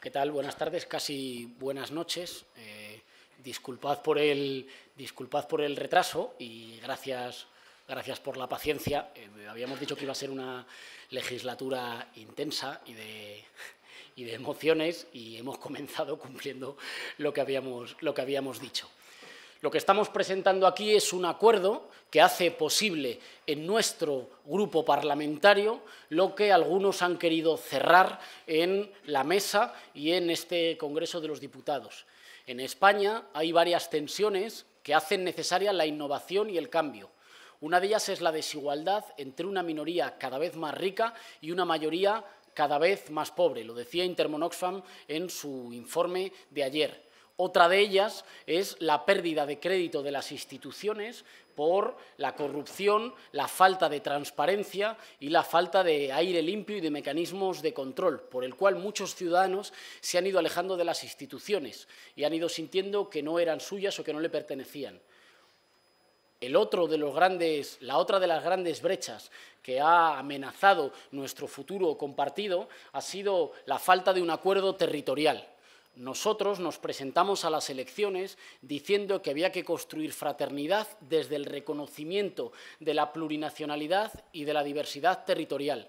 ¿Qué tal? Buenas tardes, casi buenas noches. Eh, disculpad, por el, por el retraso y gracias, gracias por la paciencia. Eh, habíamos dicho que iba a ser una legislatura intensa y de, y de emociones y hemos comenzado cumpliendo lo que habíamos, lo que habíamos dicho. Lo que estamos presentando aquí es un acuerdo que hace posible en nuestro grupo parlamentario lo que algunos han querido cerrar en la mesa y en este Congreso de los Diputados. En España hay varias tensiones que hacen necesaria la innovación y el cambio. Una de ellas es la desigualdad entre una minoría cada vez más rica y una mayoría cada vez más pobre. Lo decía Intermonoxfam en su informe de ayer. Otra de ellas es la pérdida de crédito de las instituciones por la corrupción, la falta de transparencia y la falta de aire limpio y de mecanismos de control, por el cual muchos ciudadanos se han ido alejando de las instituciones y han ido sintiendo que no eran suyas o que no le pertenecían. El otro de los grandes, la otra de las grandes brechas que ha amenazado nuestro futuro compartido ha sido la falta de un acuerdo territorial. Nosotros nos presentamos a las elecciones diciendo que había que construir fraternidad desde el reconocimiento de la plurinacionalidad y de la diversidad territorial.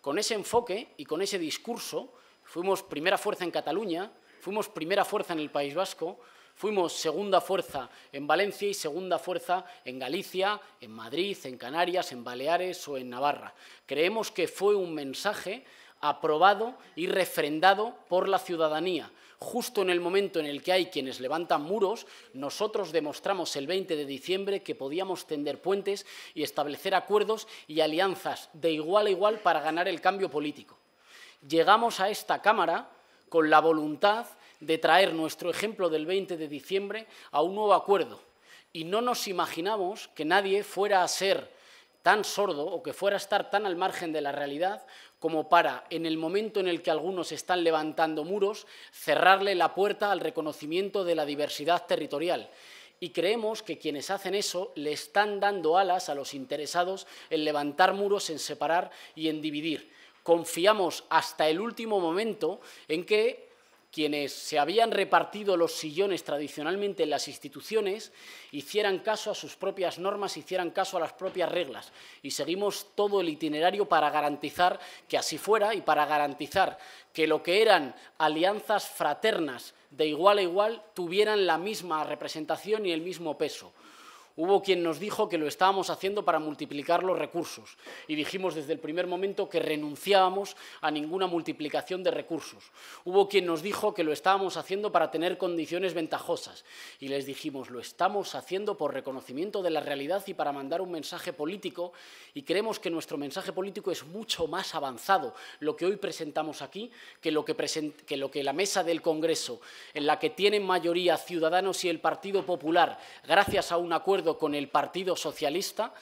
Con ese enfoque y con ese discurso fuimos primera fuerza en Cataluña, fuimos primera fuerza en el País Vasco, fuimos segunda fuerza en Valencia y segunda fuerza en Galicia, en Madrid, en Canarias, en Baleares o en Navarra. Creemos que fue un mensaje aprobado y refrendado por la ciudadanía. Justo en el momento en el que hay quienes levantan muros, nosotros demostramos el 20 de diciembre que podíamos tender puentes y establecer acuerdos y alianzas de igual a igual para ganar el cambio político. Llegamos a esta Cámara con la voluntad de traer nuestro ejemplo del 20 de diciembre a un nuevo acuerdo. Y no nos imaginamos que nadie fuera a ser tan sordo o que fuera estar tan al margen de la realidad como para, en el momento en el que algunos están levantando muros, cerrarle la puerta al reconocimiento de la diversidad territorial y creemos que quienes hacen eso le están dando alas a los interesados en levantar muros, en separar y en dividir. Confiamos hasta el último momento en que quienes se habían repartido los sillones tradicionalmente en las instituciones, hicieran caso a sus propias normas, hicieran caso a las propias reglas. Y seguimos todo el itinerario para garantizar que así fuera y para garantizar que lo que eran alianzas fraternas de igual a igual tuvieran la misma representación y el mismo peso. Hubo quien nos dijo que lo estábamos haciendo para multiplicar los recursos y dijimos desde el primer momento que renunciábamos a ninguna multiplicación de recursos. Hubo quien nos dijo que lo estábamos haciendo para tener condiciones ventajosas y les dijimos lo estamos haciendo por reconocimiento de la realidad y para mandar un mensaje político y creemos que nuestro mensaje político es mucho más avanzado lo que hoy presentamos aquí que lo que, que, lo que la mesa del Congreso en la que tienen mayoría Ciudadanos y el Partido Popular gracias a un acuerdo con el Partido Socialista.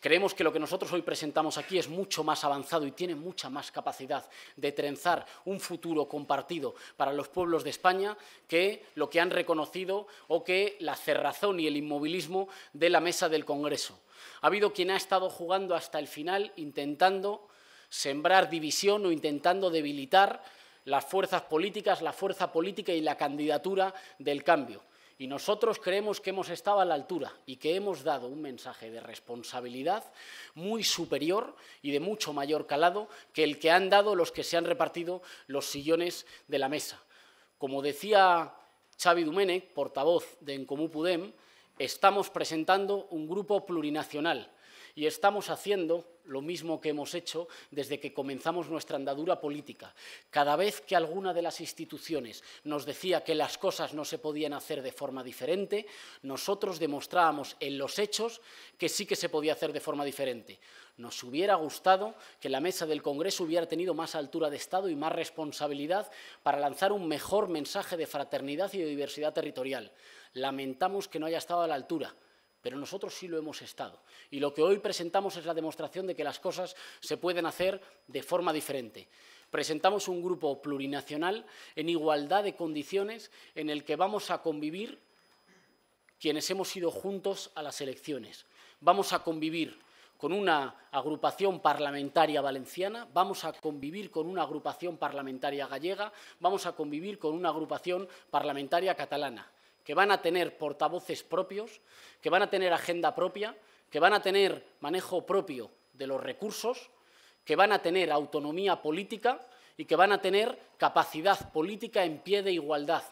Creemos que lo que nosotros hoy presentamos aquí es mucho más avanzado y tiene mucha más capacidad de trenzar un futuro compartido para los pueblos de España que lo que han reconocido o que la cerrazón y el inmovilismo de la mesa del Congreso. Ha habido quien ha estado jugando hasta el final intentando sembrar división o intentando debilitar las fuerzas políticas, la fuerza política y la candidatura del cambio. Y nosotros creemos que hemos estado a la altura y que hemos dado un mensaje de responsabilidad muy superior y de mucho mayor calado que el que han dado los que se han repartido los sillones de la mesa. Como decía Xavi Dumene, portavoz de Encomú Pudem, estamos presentando un grupo plurinacional y estamos haciendo lo mismo que hemos hecho desde que comenzamos nuestra andadura política. Cada vez que alguna de las instituciones nos decía que las cosas no se podían hacer de forma diferente, nosotros demostrábamos en los hechos que sí que se podía hacer de forma diferente. Nos hubiera gustado que la mesa del Congreso hubiera tenido más altura de Estado y más responsabilidad para lanzar un mejor mensaje de fraternidad y de diversidad territorial. Lamentamos que no haya estado a la altura pero nosotros sí lo hemos estado. Y lo que hoy presentamos es la demostración de que las cosas se pueden hacer de forma diferente. Presentamos un grupo plurinacional en igualdad de condiciones en el que vamos a convivir quienes hemos ido juntos a las elecciones. Vamos a convivir con una agrupación parlamentaria valenciana, vamos a convivir con una agrupación parlamentaria gallega, vamos a convivir con una agrupación parlamentaria catalana que van a tener portavoces propios, que van a tener agenda propia, que van a tener manejo propio de los recursos, que van a tener autonomía política y que van a tener capacidad política en pie de igualdad.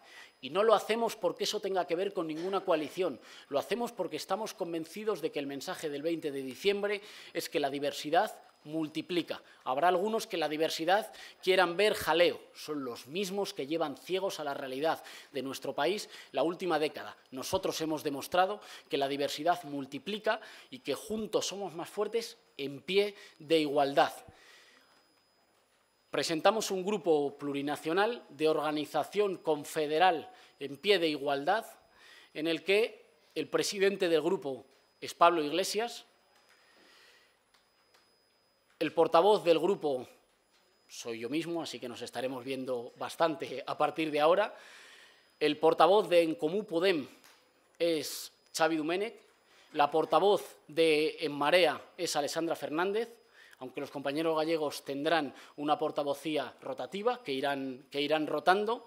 Y no lo hacemos porque eso tenga que ver con ninguna coalición, lo hacemos porque estamos convencidos de que el mensaje del 20 de diciembre es que la diversidad multiplica. Habrá algunos que la diversidad quieran ver jaleo. Son los mismos que llevan ciegos a la realidad de nuestro país la última década. Nosotros hemos demostrado que la diversidad multiplica y que juntos somos más fuertes en pie de igualdad. Presentamos un grupo plurinacional de organización confederal en pie de igualdad en el que el presidente del grupo es Pablo Iglesias, el portavoz del grupo soy yo mismo, así que nos estaremos viendo bastante a partir de ahora. El portavoz de En Comú Podem es Xavi Domènech, la portavoz de En Marea es Alessandra Fernández, aunque los compañeros gallegos tendrán una portavocía rotativa que irán, que irán rotando,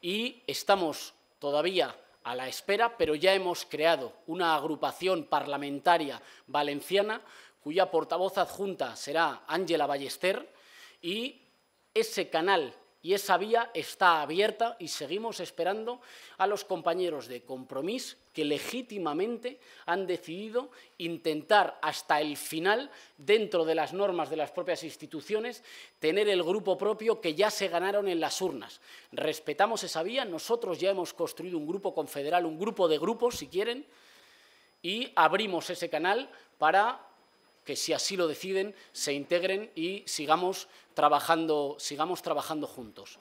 y estamos todavía a la espera, pero ya hemos creado una agrupación parlamentaria valenciana cuya portavoz adjunta será Ángela Ballester, y ese canal y esa vía está abierta y seguimos esperando a los compañeros de Compromís que legítimamente han decidido intentar hasta el final, dentro de las normas de las propias instituciones, tener el grupo propio que ya se ganaron en las urnas. Respetamos esa vía, nosotros ya hemos construido un grupo confederal, un grupo de grupos, si quieren, y abrimos ese canal para que si así lo deciden, se integren y sigamos trabajando, sigamos trabajando juntos.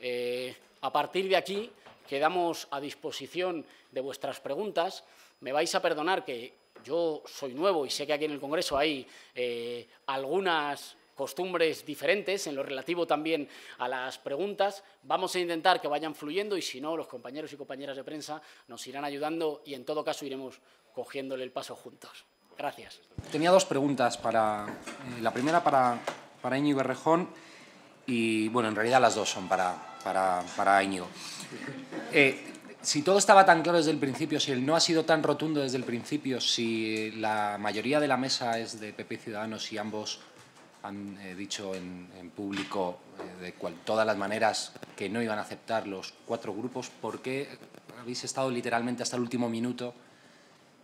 Eh, a partir de aquí, quedamos a disposición de vuestras preguntas. Me vais a perdonar que yo soy nuevo y sé que aquí en el Congreso hay eh, algunas costumbres diferentes en lo relativo también a las preguntas. Vamos a intentar que vayan fluyendo y si no, los compañeros y compañeras de prensa nos irán ayudando y en todo caso iremos cogiéndole el paso juntos. Gracias. Tenía dos preguntas para. Eh, la primera para, para Íñigo Berrejón y, bueno, en realidad las dos son para, para, para Íñigo. Eh, si todo estaba tan claro desde el principio, si él no ha sido tan rotundo desde el principio, si la mayoría de la mesa es de PP y Ciudadanos y ambos han eh, dicho en, público de cual, todas las maneras que no iban a aceptar los cuatro grupos, ¿por qué habéis estado literalmente hasta el último minuto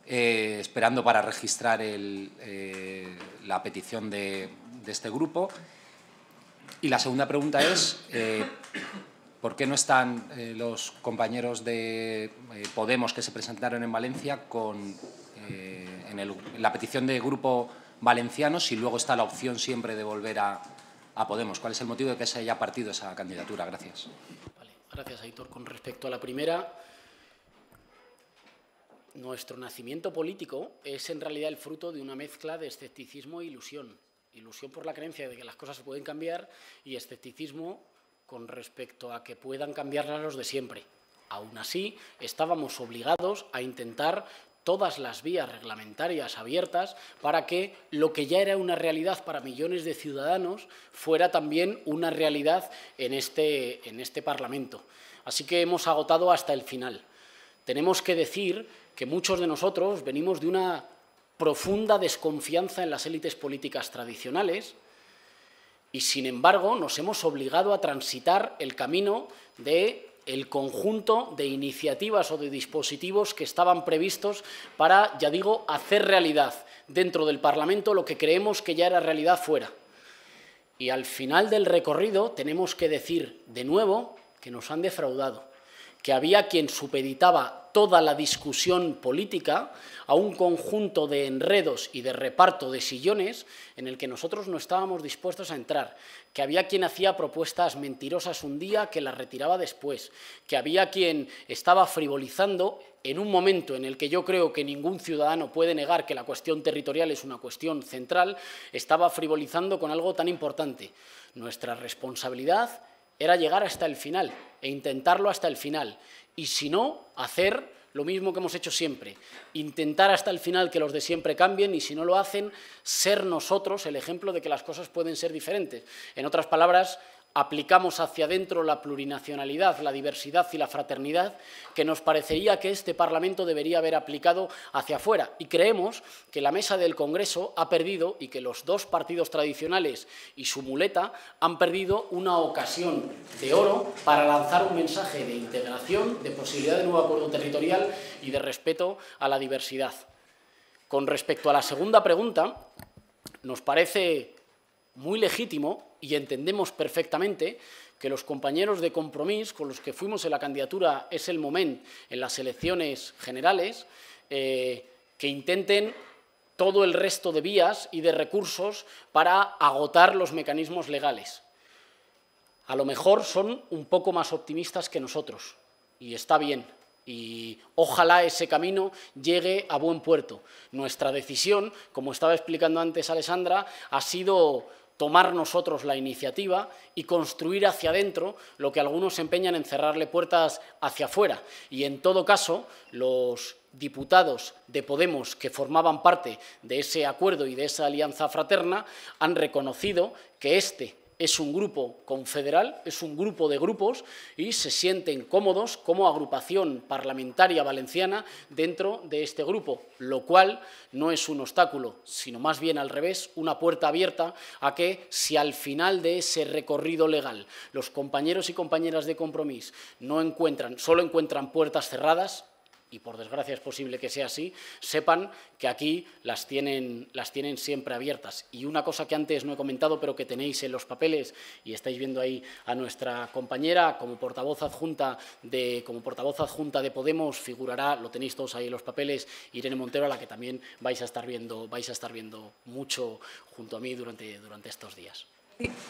eh, esperando para registrar eh, la petición de, este grupo. Y la segunda pregunta es, eh, ¿por qué no están los compañeros de Podemos que se presentaron en Valencia con, en, la petición de grupo valenciano si luego está la opción siempre de volver a, Podemos? ¿Cuál es el motivo de que se haya partido esa candidatura? Gracias. gracias, Aitor. Con respecto a la primera nuestro nacimiento político es en realidad el fruto de una mezcla de escepticismo e ilusión. Ilusión por la creencia de que las cosas se pueden cambiar y escepticismo con respecto a que puedan cambiarlas los de siempre. Aún así, estábamos obligados a intentar todas las vías reglamentarias abiertas para que lo que ya era una realidad para millones de ciudadanos fuera también una realidad en este, en este Parlamento. Así que hemos agotado hasta el final. Tenemos que decir que muchos de nosotros venimos de una profunda desconfianza en las élites políticas tradicionales y, sin embargo, nos hemos obligado a transitar el camino de el conjunto de iniciativas o de dispositivos que estaban previstos para, ya digo, hacer realidad dentro del Parlamento lo que creemos que ya era realidad fuera. Y al final del recorrido tenemos que decir de nuevo que nos han defraudado que había quien supeditaba toda la discusión política a un conjunto de enredos y de reparto de sillones en el que nosotros no estábamos dispuestos a entrar, que había quien hacía propuestas mentirosas un día que las retiraba después, que había quien estaba frivolizando en un momento en el que yo creo que ningún ciudadano puede negar que la cuestión territorial es una cuestión central, estaba frivolizando con algo tan importante. Nuestra responsabilidad era llegar hasta el final e intentarlo hasta el final. Y si no, hacer lo mismo que hemos hecho siempre, intentar hasta el final que los de siempre cambien y si no lo hacen, ser nosotros el ejemplo de que las cosas pueden ser diferentes. En otras palabras, aplicamos hacia adentro la plurinacionalidad, la diversidad y la fraternidad, que nos parecería que este Parlamento debería haber aplicado hacia afuera. Y creemos que la mesa del Congreso ha perdido y que los dos partidos tradicionales y su muleta han perdido una ocasión de oro para lanzar un mensaje de integración, de posibilidad de nuevo acuerdo territorial y de respeto a la diversidad. Con respecto a la segunda pregunta, nos parece muy legítimo y entendemos perfectamente que los compañeros de compromiso con los que fuimos en la candidatura es el momento en las elecciones generales eh, que intenten todo el resto de vías y de recursos para agotar los mecanismos legales. A lo mejor son un poco más optimistas que nosotros y está bien y ojalá ese camino llegue a buen puerto. Nuestra decisión, como estaba explicando antes Alessandra, ha sido tomar nosotros la iniciativa y construir hacia adentro lo que algunos empeñan en cerrarle puertas hacia afuera. Y en todo caso, los diputados de Podemos que formaban parte de ese acuerdo y de esa alianza fraterna han reconocido que este es un grupo confederal, es un grupo de grupos y se sienten cómodos como agrupación parlamentaria valenciana dentro de este grupo, lo cual no es un obstáculo, sino más bien al revés, una puerta abierta a que si al final de ese recorrido legal los compañeros y compañeras de compromiso no encuentran, solo encuentran puertas cerradas, y por desgracia es posible que sea así, sepan que aquí las tienen, las tienen siempre abiertas. Y una cosa que antes no he comentado, pero que tenéis en los papeles, y estáis viendo ahí a nuestra compañera como portavoz adjunta de, como portavoz adjunta de Podemos, figurará, lo tenéis todos ahí en los papeles, Irene Montero, a la que también vais a estar viendo, vais a estar viendo mucho junto a mí durante, durante estos días.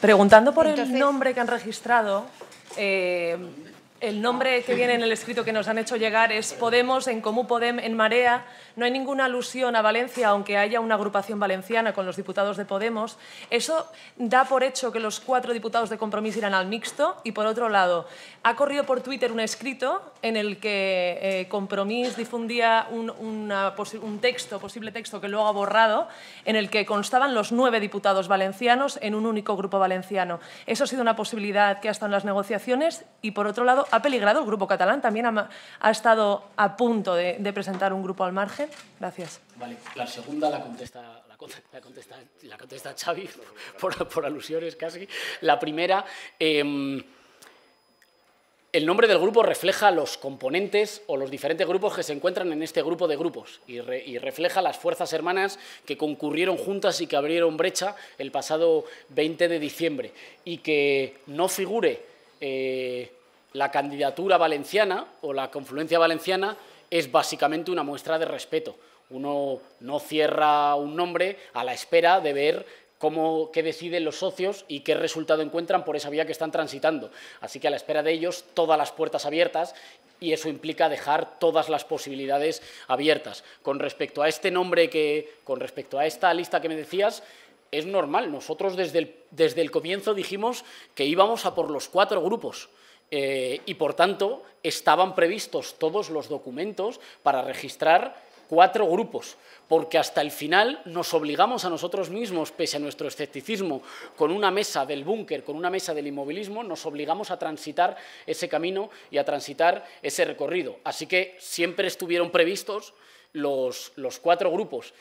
Preguntando por el nombre que han registrado, eh, el nombre que viene en el escrito que nos han hecho llegar es Podemos en Comú Podem en Marea. No hay ninguna alusión a Valencia, aunque haya una agrupación valenciana con los diputados de Podemos. Eso da por hecho que los cuatro diputados de Compromís irán al mixto. Y por otro lado, ha corrido por Twitter un escrito en el que eh, Compromís difundía un, un texto, posible texto que luego ha borrado, en el que constaban los nueve diputados valencianos en un único grupo valenciano. Eso ha sido una posibilidad que ha estado en las negociaciones. Y por otro lado, ha peligrado el grupo catalán, también ha, estado a punto de, presentar un grupo al margen. Gracias. Vale, la segunda la contesta, la Xavi por, alusiones casi. La primera, em, el nombre del grupo refleja los componentes o los diferentes grupos que se encuentran en este grupo de grupos y, refleja las fuerzas hermanas que concurrieron juntas y que abrieron brecha el pasado 20 de diciembre y que no figure eh, la candidatura valenciana o la confluencia valenciana es básicamente una muestra de respeto. Uno no cierra un nombre a la espera de ver cómo, qué deciden los socios y qué resultado encuentran por esa vía que están transitando. Así que a la espera de ellos, todas las puertas abiertas y eso implica dejar todas las posibilidades abiertas. Con respecto a este nombre, que, con respecto a esta lista que me decías, es normal. Nosotros desde desde el comienzo dijimos que íbamos a por los cuatro grupos. Eh, y por tanto estaban previstos todos los documentos para registrar cuatro grupos, porque hasta el final nos obligamos a nosotros mismos, pese a nuestro escepticismo, con una mesa del búnker, con una mesa del inmovilismo, nos obligamos a transitar ese camino y a transitar ese recorrido. Así que siempre estuvieron previstos los, los cuatro grupos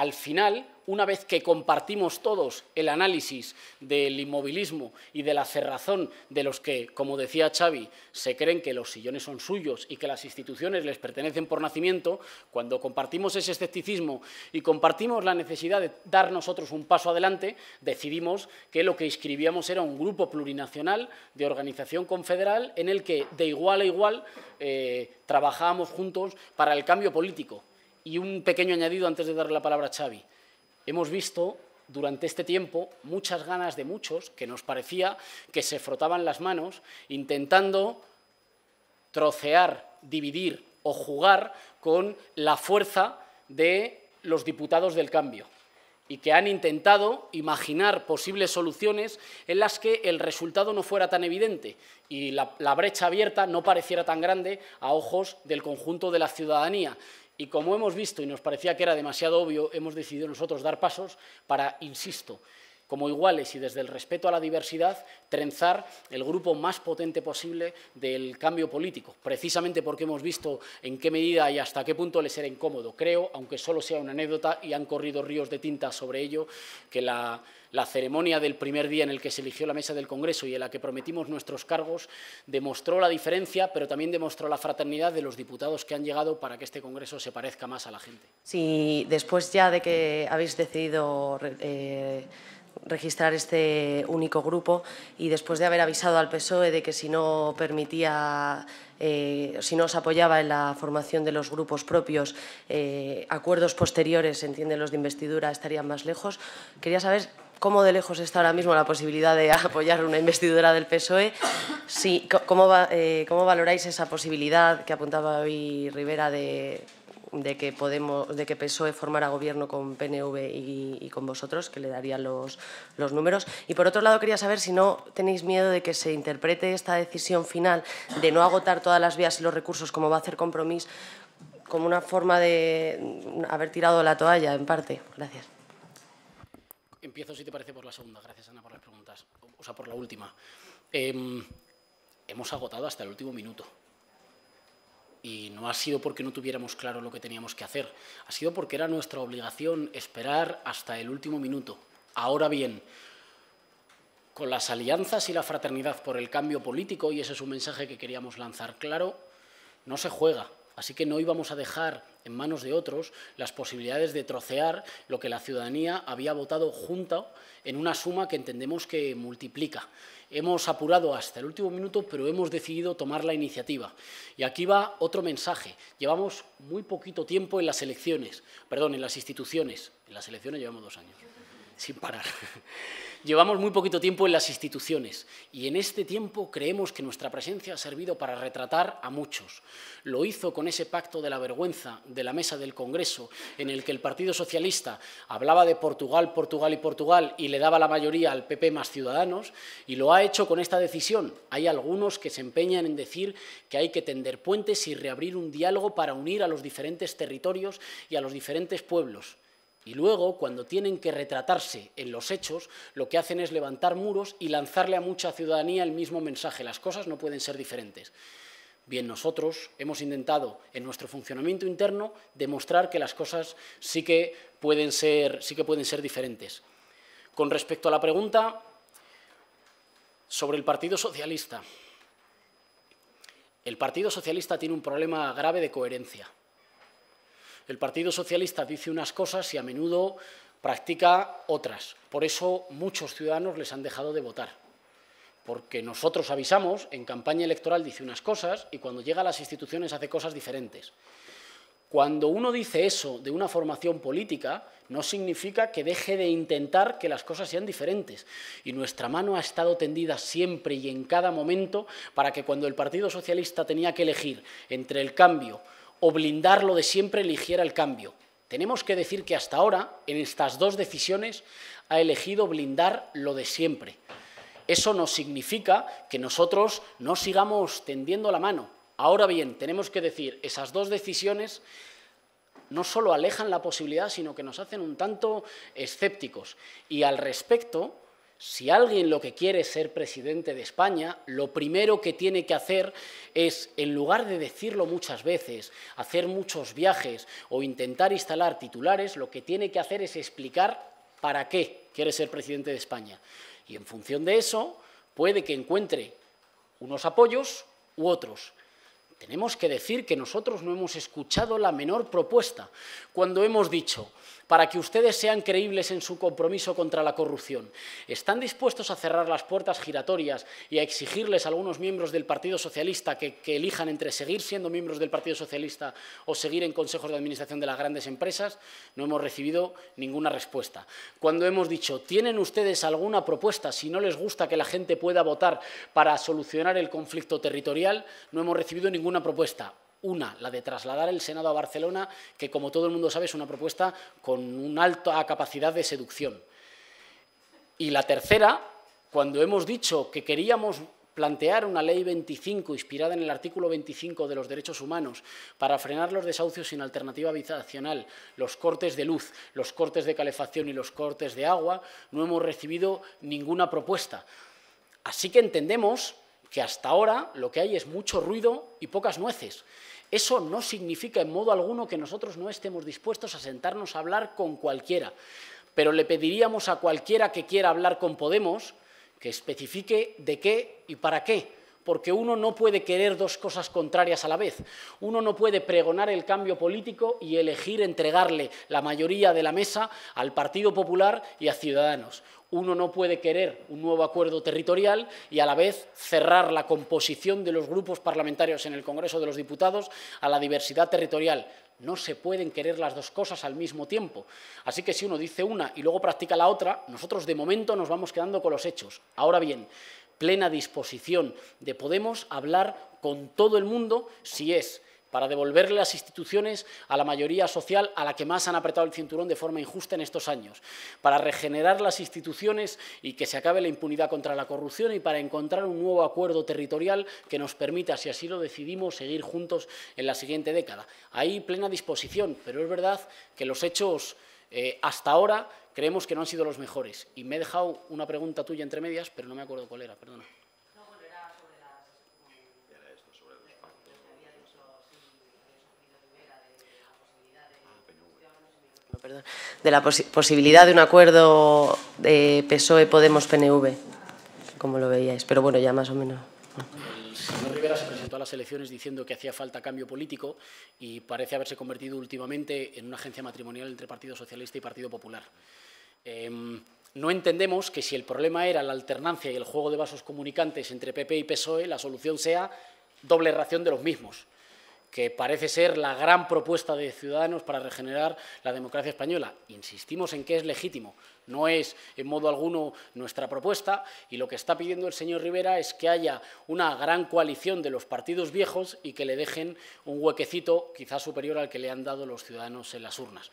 al final, una vez que compartimos todos el análisis del inmovilismo y de la cerrazón de los que, como decía Xavi, se creen que los sillones son suyos y que las instituciones les pertenecen por nacimiento, cuando compartimos ese escepticismo y compartimos la necesidad de dar nosotros un paso adelante, decidimos que lo que inscribíamos era un grupo plurinacional de organización confederal en el que de igual a igual eh, trabajábamos juntos para el cambio político, y un pequeño añadido antes de darle la palabra a Xavi. Hemos visto durante este tiempo muchas ganas de muchos que nos parecía que se frotaban las manos intentando trocear, dividir o jugar con la fuerza de los diputados del cambio y que han intentado imaginar posibles soluciones en las que el resultado no fuera tan evidente y la, la brecha abierta no pareciera tan grande a ojos del conjunto de la ciudadanía. Y como hemos visto y nos parecía que era demasiado obvio, hemos decidido nosotros dar pasos para, insisto, como iguales y desde el respeto a la diversidad, trenzar el grupo más potente posible del cambio político, precisamente porque hemos visto en qué medida y hasta qué punto les era incómodo. Creo, aunque solo sea una anécdota y han corrido ríos de tinta sobre ello, que la, ceremonia del primer día en el que se eligió la mesa del Congreso y en la que prometimos nuestros cargos demostró la diferencia, pero también demostró la fraternidad de los diputados que han llegado para que este Congreso se parezca más a la gente. Si después ya de que habéis decidido eh, registrar este único grupo y después de haber avisado al PSOE de que si no permitía eh, si no os apoyaba en la formación de los grupos propios, eh, acuerdos posteriores, entienden los de investidura, estarían más lejos. Quería saber cómo de lejos está ahora mismo la posibilidad de apoyar una investidura del PSOE, si, cómo, eh, cómo valoráis esa posibilidad que apuntaba hoy Rivera de, de que Podemos, de que PSOE formara gobierno con PNV y, con vosotros, que le daría los, los, números. Y por otro lado, quería saber si no tenéis miedo de que se interprete esta decisión final de no agotar todas las vías y los recursos como va a hacer Compromís como una forma de haber tirado la toalla, en parte. Gracias. Empiezo, si te parece, por la segunda. Gracias, Ana, por las preguntas. O sea, por la última. Em, hemos agotado hasta el último minuto y no ha sido porque no tuviéramos claro lo que teníamos que hacer, ha sido porque era nuestra obligación esperar hasta el último minuto. Ahora bien, con las alianzas y la fraternidad por el cambio político, y ese es un mensaje que queríamos lanzar claro, no se juega, Así que no íbamos a dejar en manos de otros las posibilidades de trocear lo que la ciudadanía había votado junta en una suma que entendemos que multiplica. Hemos apurado hasta el último minuto, pero hemos decidido tomar la iniciativa. Y aquí va otro mensaje. Llevamos muy poquito tiempo en las elecciones, perdón, en las instituciones. En las elecciones llevamos dos años sin parar. Llevamos muy poquito tiempo en las instituciones y en este tiempo creemos que nuestra presencia ha servido para retratar a muchos. Lo hizo con ese pacto de la vergüenza de la mesa del Congreso, en el que el Partido Socialista hablaba de Portugal, Portugal y Portugal y le daba la mayoría al PP más Ciudadanos, y lo ha hecho con esta decisión. Hay algunos que se empeñan en decir que hay que tender puentes y reabrir un diálogo para unir a los diferentes territorios y a los diferentes pueblos. Y luego, cuando tienen que retratarse en los hechos, lo que hacen es levantar muros y lanzarle a mucha ciudadanía el mismo mensaje. Las cosas no pueden ser diferentes. Bien, nosotros hemos intentado en nuestro funcionamiento interno demostrar que las cosas sí que pueden ser, sí que pueden ser diferentes. Con respecto a la pregunta sobre el Partido Socialista, el Partido Socialista tiene un problema grave de coherencia. El Partido Socialista dice unas cosas y a menudo practica otras. Por eso muchos ciudadanos les han dejado de votar. Porque nosotros avisamos, en campaña electoral dice unas cosas y cuando llega a las instituciones hace cosas diferentes. Cuando uno dice eso de una formación política, no significa que deje de intentar que las cosas sean diferentes. Y nuestra mano ha estado tendida siempre y en cada momento para que cuando el Partido Socialista tenía que elegir entre el cambio o lo de siempre eligiera el cambio. Tenemos que decir que hasta ahora, en estas dos decisiones, ha elegido blindar lo de siempre. Eso no significa que nosotros no sigamos tendiendo la mano. Ahora bien, tenemos que decir, esas dos decisiones no solo alejan la posibilidad, sino que nos hacen un tanto escépticos. Y al respecto, si alguien lo que quiere es ser presidente de España, lo primero que tiene que hacer es, en lugar de decirlo muchas veces, hacer muchos viajes o intentar instalar titulares, lo que tiene que hacer es explicar para qué quiere ser presidente de España. Y en función de eso, puede que encuentre unos apoyos u otros. Tenemos que decir que nosotros no hemos escuchado la menor propuesta cuando hemos dicho para que ustedes sean creíbles en su compromiso contra la corrupción? ¿Están dispuestos a cerrar las puertas giratorias y a exigirles a algunos miembros del Partido Socialista que, elijan entre seguir siendo miembros del Partido Socialista o seguir en consejos de administración de las grandes empresas? No hemos recibido ninguna respuesta. Cuando hemos dicho, ¿tienen ustedes alguna propuesta si no les gusta que la gente pueda votar para solucionar el conflicto territorial? No hemos recibido ninguna propuesta. Una, la de trasladar el Senado a Barcelona, que como todo el mundo sabe es una propuesta con una alta capacidad de seducción. Y la tercera, cuando hemos dicho que queríamos plantear una ley 25 inspirada en el artículo 25 de los derechos humanos para frenar los desahucios sin alternativa habitacional, los cortes de luz, los cortes de calefacción y los cortes de agua, no hemos recibido ninguna propuesta. Así que entendemos que hasta ahora lo que hay es mucho ruido y pocas nueces. Eso no significa en modo alguno que nosotros no estemos dispuestos a sentarnos a hablar con cualquiera, pero le pediríamos a cualquiera que quiera hablar con Podemos que especifique de qué y para qué porque uno no puede querer dos cosas contrarias a la vez. Uno no puede pregonar el cambio político y elegir entregarle la mayoría de la mesa al Partido Popular y a Ciudadanos. Uno no puede querer un nuevo acuerdo territorial y a la vez cerrar la composición de los grupos parlamentarios en el Congreso de los Diputados a la diversidad territorial. No se pueden querer las dos cosas al mismo tiempo. Así que si uno dice una y luego practica la otra, nosotros de momento nos vamos quedando con los hechos. Ahora bien, plena disposición de Podemos hablar con todo el mundo si es para devolverle las instituciones a la mayoría social a la que más han apretado el cinturón de forma injusta en estos años, para regenerar las instituciones y que se acabe la impunidad contra la corrupción y para encontrar un nuevo acuerdo territorial que nos permita, si así lo decidimos, seguir juntos en la siguiente década. Hay plena disposición, pero es verdad que los hechos eh, hasta ahora creemos que no han sido los mejores. Y me he dejado una pregunta tuya entre medias, pero no me acuerdo cuál era, perdona. de la posibilidad de un acuerdo de PSOE-Podemos-PNV, como lo veíais, pero bueno, ya más o menos señor Rivera se presentó a las elecciones diciendo que hacía falta cambio político y parece haberse convertido últimamente en una agencia matrimonial entre Partido Socialista y Partido Popular. Em, no entendemos que si el problema era la alternancia y el juego de vasos comunicantes entre PP y PSOE, la solución sea doble ración de los mismos que parece ser la gran propuesta de Ciudadanos para regenerar la democracia española. Insistimos en que es legítimo, no es en modo alguno nuestra propuesta y lo que está pidiendo el señor Rivera es que haya una gran coalición de los partidos viejos y que le dejen un huequecito quizás superior al que le han dado los ciudadanos en las urnas.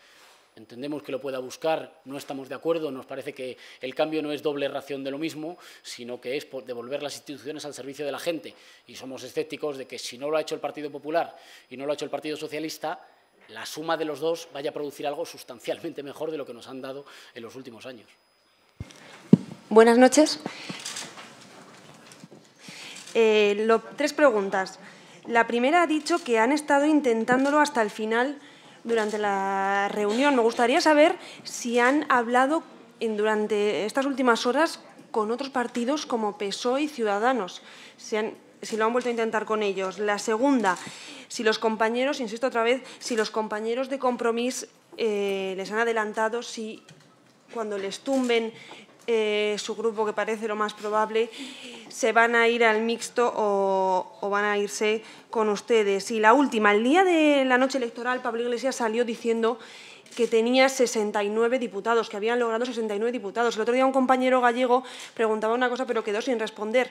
Entendemos que lo pueda buscar, no estamos de acuerdo, nos parece que el cambio no es doble ración de lo mismo, sino que es devolver las instituciones al servicio de la gente. Y somos escépticos de que si no lo ha hecho el Partido Popular y no lo ha hecho el Partido Socialista, la suma de los dos vaya a producir algo sustancialmente mejor de lo que nos han dado en los últimos años. Buenas noches. Eh, tres preguntas. La primera ha dicho que han estado intentándolo hasta el final durante la reunión. Me gustaría saber si han hablado durante estas últimas horas con otros partidos como PSOE y Ciudadanos. han si lo han vuelto a intentar con ellos. La segunda, si los compañeros, insisto otra vez, si los compañeros de compromiso eh, les han adelantado, si cuando les tumben eh, su grupo, que parece lo más probable, se van a ir al mixto o, van a irse con ustedes. Y la última, el día de la noche electoral, Pablo Iglesias salió diciendo que tenía 69 diputados, que habían logrado 69 diputados. El otro día un compañero gallego preguntaba una cosa, pero quedó sin responder.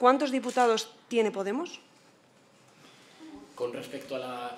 ¿Cuántos diputados tiene Podemos? Con respecto a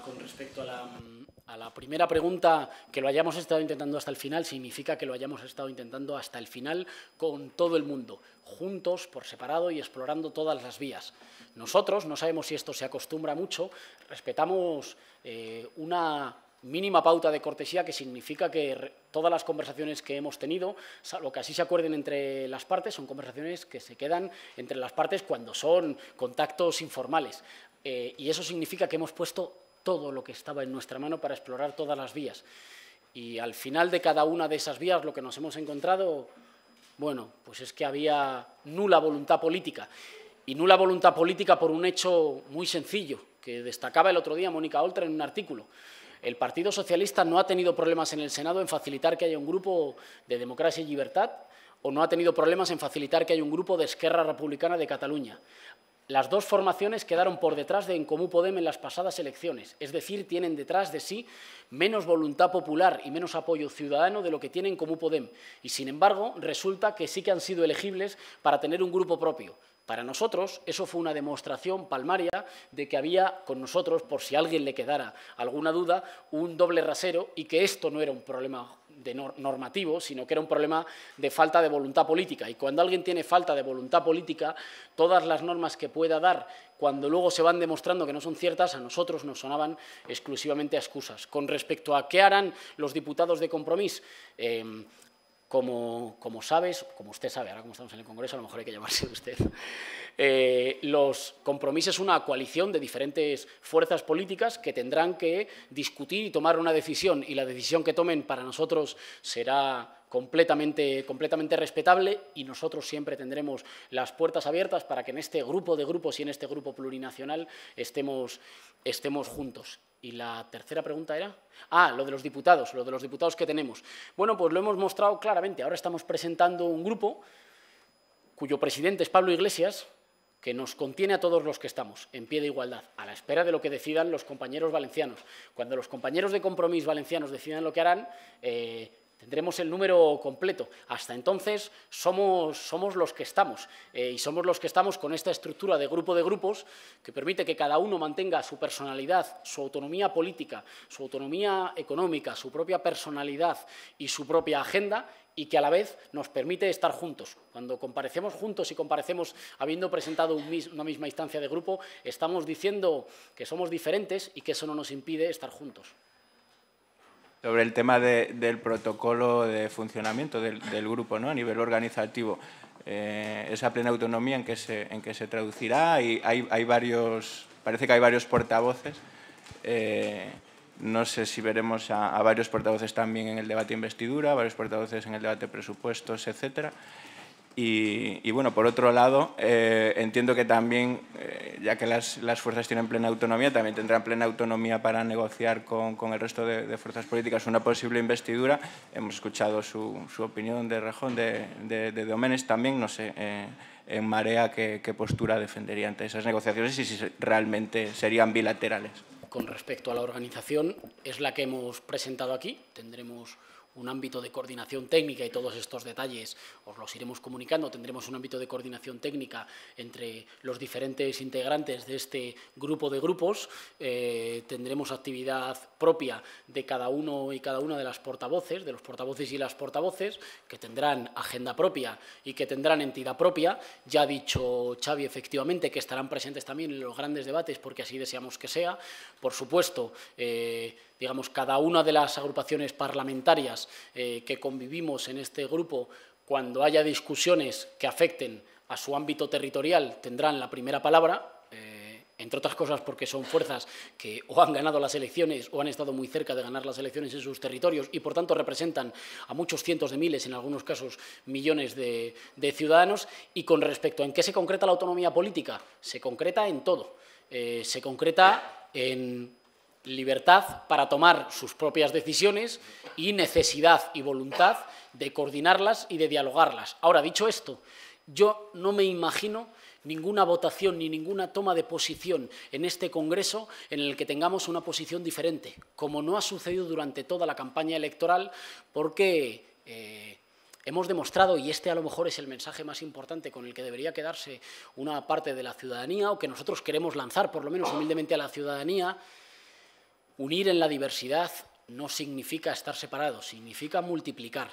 la, primera pregunta, que lo hayamos estado intentando hasta el final, significa que lo hayamos estado intentando hasta el final con todo el mundo, juntos, por separado y explorando todas las vías. Nosotros, no sabemos si esto se acostumbra mucho, respetamos eh, una mínima pauta de cortesía que significa que todas las conversaciones que hemos tenido, lo que así se acuerden entre las partes, son conversaciones que se quedan entre las partes cuando son contactos informales. Eh, y eso significa que hemos puesto todo lo que estaba en nuestra mano para explorar todas las vías. Y al final de cada una de esas vías lo que nos hemos encontrado, bueno, pues es que había nula voluntad política. Y nula voluntad política por un hecho muy sencillo, que destacaba el otro día Mónica Oltra en un artículo, el Partido Socialista no ha tenido problemas en el Senado en facilitar que haya un grupo de democracia y libertad o no ha tenido problemas en facilitar que haya un grupo de Esquerra Republicana de Cataluña. Las dos formaciones quedaron por detrás de En Comú Podem en las pasadas elecciones, es decir, tienen detrás de sí menos voluntad popular y menos apoyo ciudadano de lo que En Comú Podem. Y, sin embargo, resulta que sí que han sido elegibles para tener un grupo propio. Para nosotros eso fue una demostración palmaria de que había con nosotros, por si a alguien le quedara alguna duda, un doble rasero y que esto no era un problema de normativo, sino que era un problema de falta de voluntad política. Y cuando alguien tiene falta de voluntad política, todas las normas que pueda dar, cuando luego se van demostrando que no son ciertas, a nosotros nos sonaban exclusivamente excusas. Con respecto a qué harán los diputados de compromiso, em, como, sabes, como usted sabe, ahora como estamos en el Congreso, a lo mejor hay que llamarse usted, eh, los compromisos es una coalición de diferentes fuerzas políticas que tendrán que discutir y tomar una decisión, y la decisión que tomen para nosotros será completamente, completamente respetable y nosotros siempre tendremos las puertas abiertas para que en este grupo de grupos y en este grupo plurinacional estemos, estemos juntos. Y la tercera pregunta era, ah, lo de los diputados, lo de los diputados que tenemos. Bueno, pues lo hemos mostrado claramente. Ahora estamos presentando un grupo cuyo presidente es Pablo Iglesias, que nos contiene a todos los que estamos en pie de igualdad, a la espera de lo que decidan los compañeros valencianos. Cuando los compañeros de compromiso valencianos decidan lo que harán, eh, Tendremos el número completo. Hasta entonces somos, los que estamos eh, y somos los que estamos con esta estructura de grupo de grupos que permite que cada uno mantenga su personalidad, su autonomía política, su autonomía económica, su propia personalidad y su propia agenda y que a la vez nos permite estar juntos. Cuando comparecemos juntos y comparecemos habiendo presentado una misma instancia de grupo, estamos diciendo que somos diferentes y que eso no nos impide estar juntos sobre el tema del protocolo de funcionamiento del, grupo a nivel organizativo. Eh, esa plena autonomía en que se, en que se traducirá y hay, varios, parece que hay varios portavoces. Eh, no sé si veremos a, varios portavoces también en el debate investidura, varios portavoces en el debate de presupuestos, etcétera. Y, bueno, por otro lado, eh, entiendo que también, eh, ya que las, las, fuerzas tienen plena autonomía, también tendrán plena autonomía para negociar con, con el resto de, fuerzas políticas una posible investidura. Hemos escuchado su, su opinión de Rejón, de, de, también, no sé, eh, en Marea, qué, qué, postura defendería ante esas negociaciones y si realmente serían bilaterales. Con respecto a la organización, es la que hemos presentado aquí. Tendremos un ámbito de coordinación técnica y todos estos detalles os los iremos comunicando. Tendremos un ámbito de coordinación técnica entre los diferentes integrantes de este grupo de grupos. Eh, tendremos actividad propia de cada uno y cada una de las portavoces, de los portavoces y las portavoces, que tendrán agenda propia y que tendrán entidad propia. Ya ha dicho Xavi, efectivamente, que estarán presentes también en los grandes debates, porque así deseamos que sea. Por supuesto, eh, digamos, cada una de las agrupaciones parlamentarias eh, que convivimos en este grupo, cuando haya discusiones que afecten a su ámbito territorial, tendrán la primera palabra, eh, entre otras cosas porque son fuerzas que o han ganado las elecciones o han estado muy cerca de ganar las elecciones en sus territorios y, por tanto, representan a muchos cientos de miles, en algunos casos millones de, ciudadanos. Y con respecto a en qué se concreta la autonomía política, se concreta en todo. Eh, se concreta en libertad para tomar sus propias decisiones y necesidad y voluntad de coordinarlas y de dialogarlas. Ahora, dicho esto, yo no me imagino ninguna votación ni ninguna toma de posición en este Congreso en el que tengamos una posición diferente, como no ha sucedido durante toda la campaña electoral, porque eh, hemos demostrado, y este a lo mejor es el mensaje más importante con el que debería quedarse una parte de la ciudadanía, o que nosotros queremos lanzar, por lo menos humildemente, a la ciudadanía, Unir en la diversidad no significa estar separados, significa multiplicar.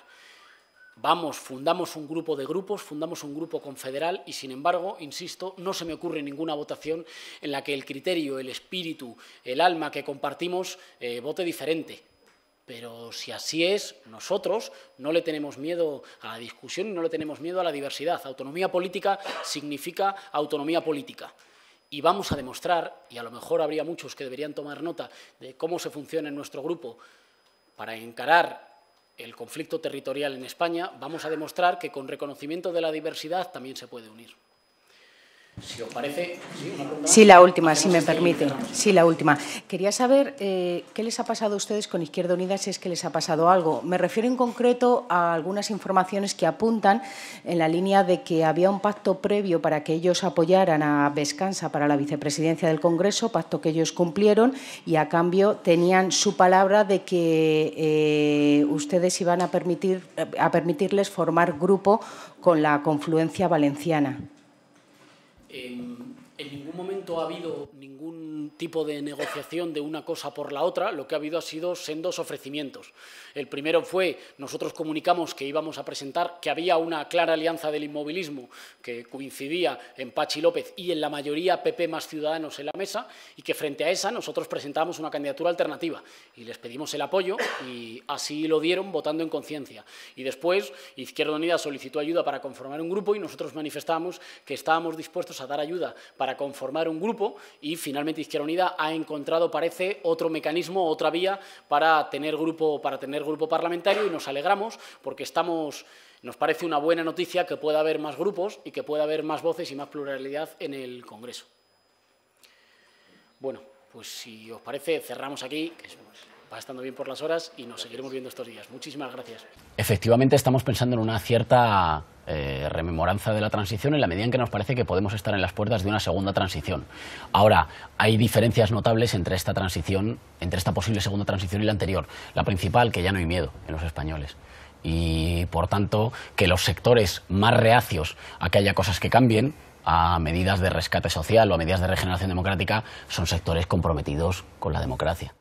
Vamos, fundamos un grupo de grupos, fundamos un grupo confederal y, sin embargo, insisto, no se me ocurre ninguna votación en la que el criterio, el espíritu, el alma que compartimos eh, vote diferente. Pero si así es, nosotros no le tenemos miedo a la discusión y no le tenemos miedo a la diversidad. Autonomía política significa autonomía política y vamos a demostrar, y a lo mejor habría muchos que deberían tomar nota de cómo se funciona en nuestro grupo para encarar el conflicto territorial en España, vamos a demostrar que con reconocimiento de la diversidad también se puede unir. Si os parece, sí, la última, si me permite. Sí, la última. Quería saber eh, qué les ha pasado a ustedes con Izquierda Unida, si es que les ha pasado algo. Me refiero en concreto a algunas informaciones que apuntan en la línea de que había un pacto previo para que ellos apoyaran a Vescanza para la vicepresidencia del Congreso, pacto que ellos cumplieron y a cambio tenían su palabra de que eh, ustedes iban a, permitir, eh, a permitirles formar grupo con la confluencia valenciana. 嗯。En ningún momento ha habido ningún tipo de negociación de una cosa por la otra, lo que ha habido ha sido sendos ofrecimientos. El primero fue, nosotros comunicamos que íbamos a presentar que había una clara alianza del inmovilismo que coincidía en Pachi López y en la mayoría PP más Ciudadanos en la mesa y que frente a esa nosotros presentamos una candidatura alternativa y les pedimos el apoyo y así lo dieron votando en conciencia. Y después Izquierda Unida solicitó ayuda para conformar un grupo y nosotros manifestamos que estábamos dispuestos a dar ayuda para conformar un grupo y finalmente Izquierda Unida ha encontrado, parece, otro mecanismo, otra vía para tener grupo, para tener grupo parlamentario y nos alegramos porque estamos... Nos parece una buena noticia que pueda haber más grupos y que pueda haber más voces y más pluralidad en el Congreso. Bueno, pues si os parece, cerramos aquí estando bien por las horas y nos seguiremos viendo estos días. Muchísimas gracias. Efectivamente, estamos pensando en una cierta eh, rememoranza de la transición en la medida en que nos parece que podemos estar en las puertas de una segunda transición. Ahora, hay diferencias notables entre esta transición, entre esta posible segunda transición y la anterior. La principal, que ya no hay miedo en los españoles y por tanto que los sectores más reacios a que haya cosas que cambien a medidas de rescate social o a medidas de regeneración democrática son sectores comprometidos con la democracia.